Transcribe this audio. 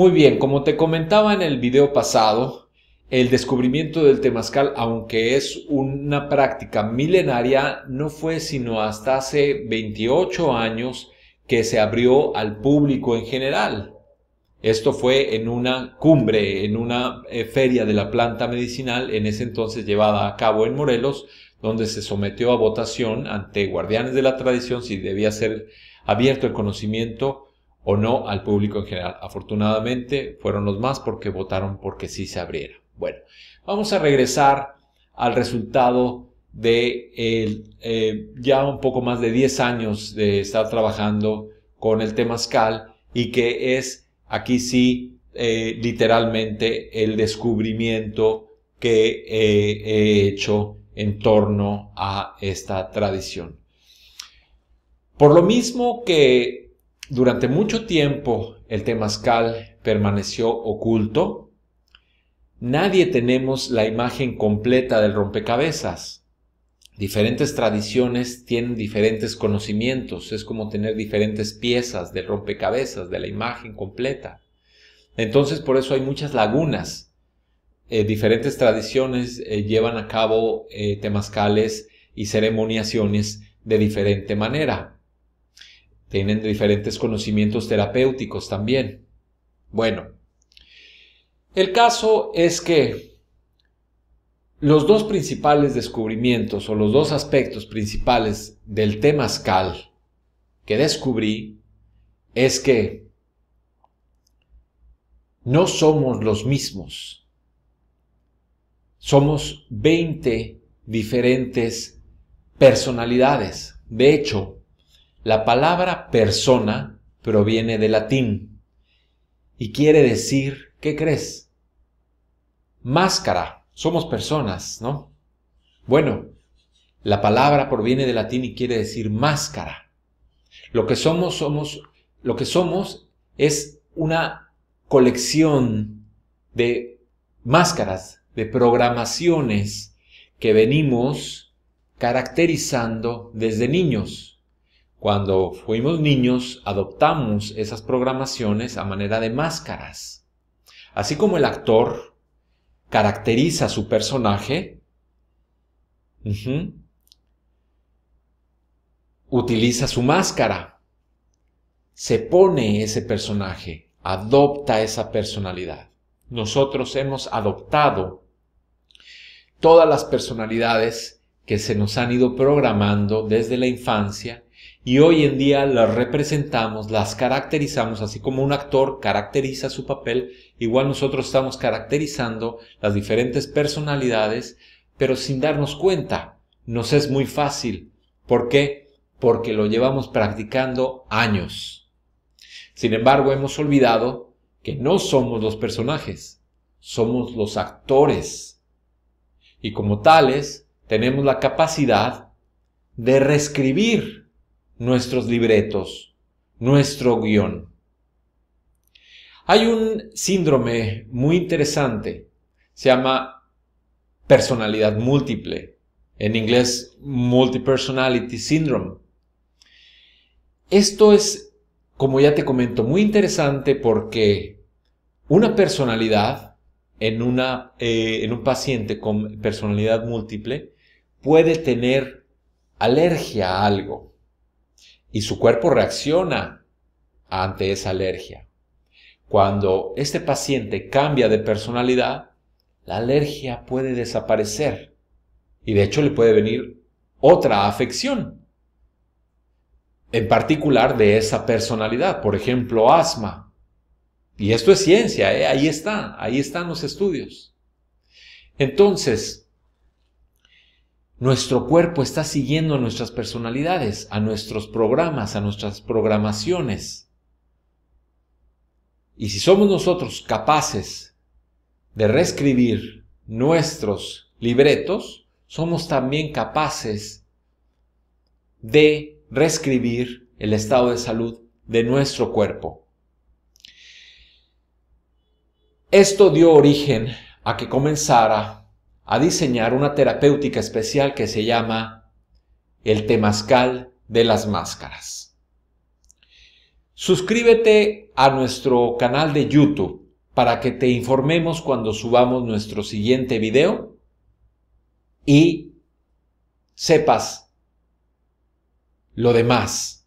Muy bien, como te comentaba en el video pasado, el descubrimiento del temazcal, aunque es una práctica milenaria, no fue sino hasta hace 28 años que se abrió al público en general. Esto fue en una cumbre, en una eh, feria de la planta medicinal, en ese entonces llevada a cabo en Morelos, donde se sometió a votación ante guardianes de la tradición si debía ser abierto el conocimiento o no al público en general. Afortunadamente fueron los más porque votaron porque sí se abriera. Bueno, vamos a regresar al resultado de el, eh, ya un poco más de 10 años de estar trabajando con el temascal y que es aquí sí eh, literalmente el descubrimiento que eh, he hecho en torno a esta tradición. Por lo mismo que durante mucho tiempo el temazcal permaneció oculto. Nadie tenemos la imagen completa del rompecabezas. Diferentes tradiciones tienen diferentes conocimientos. Es como tener diferentes piezas del rompecabezas, de la imagen completa. Entonces por eso hay muchas lagunas. Eh, diferentes tradiciones eh, llevan a cabo temascales eh, temazcales y ceremoniaciones de diferente manera. Tienen diferentes conocimientos terapéuticos también. Bueno, el caso es que los dos principales descubrimientos o los dos aspectos principales del temascal que descubrí es que no somos los mismos. Somos 20 diferentes personalidades. De hecho, la palabra persona proviene del latín y quiere decir, ¿qué crees? Máscara, somos personas, ¿no? Bueno, la palabra proviene del latín y quiere decir máscara. Lo que somos somos lo que somos es una colección de máscaras, de programaciones que venimos caracterizando desde niños. Cuando fuimos niños, adoptamos esas programaciones a manera de máscaras. Así como el actor caracteriza su personaje, utiliza su máscara, se pone ese personaje, adopta esa personalidad. Nosotros hemos adoptado todas las personalidades que se nos han ido programando desde la infancia y hoy en día las representamos, las caracterizamos, así como un actor caracteriza su papel, igual nosotros estamos caracterizando las diferentes personalidades, pero sin darnos cuenta. Nos es muy fácil. ¿Por qué? Porque lo llevamos practicando años. Sin embargo, hemos olvidado que no somos los personajes, somos los actores. Y como tales, tenemos la capacidad de reescribir nuestros libretos, nuestro guión. Hay un síndrome muy interesante, se llama personalidad múltiple, en inglés multipersonality syndrome. Esto es, como ya te comento, muy interesante porque una personalidad en, eh, en un paciente con personalidad múltiple puede tener alergia a algo y su cuerpo reacciona ante esa alergia. Cuando este paciente cambia de personalidad, la alergia puede desaparecer y de hecho le puede venir otra afección, en particular de esa personalidad, por ejemplo, asma. Y esto es ciencia, ¿eh? ahí está, ahí están los estudios. Entonces, nuestro cuerpo está siguiendo a nuestras personalidades, a nuestros programas, a nuestras programaciones. Y si somos nosotros capaces de reescribir nuestros libretos, somos también capaces de reescribir el estado de salud de nuestro cuerpo. Esto dio origen a que comenzara a diseñar una terapéutica especial que se llama el temazcal de las máscaras. Suscríbete a nuestro canal de YouTube para que te informemos cuando subamos nuestro siguiente video y sepas lo demás